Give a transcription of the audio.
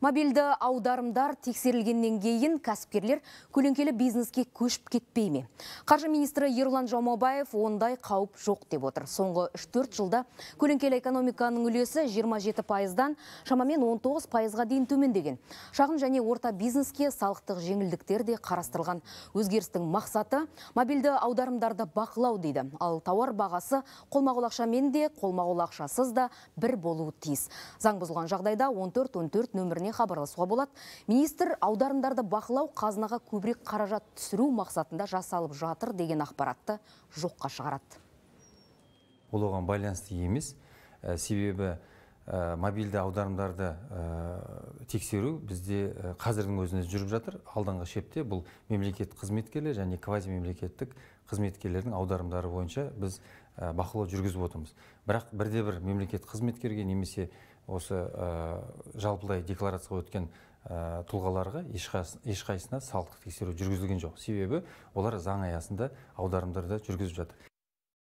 Мобильді аударымдар тексерілгеннен кейін кәсіпкерлер көлеңкелі бизнеске көшіп кетпей ме? Қаржы министрі Ерлан Жаумабаев ондай қауіп жоқ деп отыр. Соңғы 3-4 жылда көлеңкелі экономиканың үлесі 27 пайыздан шамамен 19 пайызға дейін төмендеген. Шағын және орта бизнеске салықтық жеңілдіктер де қарастырылған. Өзгерістің мақсаты мобильді аударымдарды бақылау дейді. Ал тауар бағасы қолма-қол ақшамен де, қолма-қол ақшасыз да бір болуы тиіс. Заң бұзылған жағдайда 14-14 нөміріне арнайы хабарласуға болады. Министр аударымдарды бақылау қазынаға көбірек қаражат түсіру мақсатында жасалып жатыр деген ақпаратты жоққа шығарады. Ол оған байланысты емес, себебі мобильді аударымдарды тексеру бізде э, қазірдің өзінде жүріп жатыр алдыңғы шепте бұл мемлекеттік қызметкерлер және квазимемлекеттік қызметкерлердің аударымдары бойынша біз э, бақылау жүргізіп отырмыз бірақ бірде бір мемлекет қызметкерге немесе осы э, жалпылай декларацияға өткен ә, тұлғаларға ешқайсысына салықтық тексеру жүргізілген жоқ себебі олар заң аясында аударымдарды жүргізіп жатыр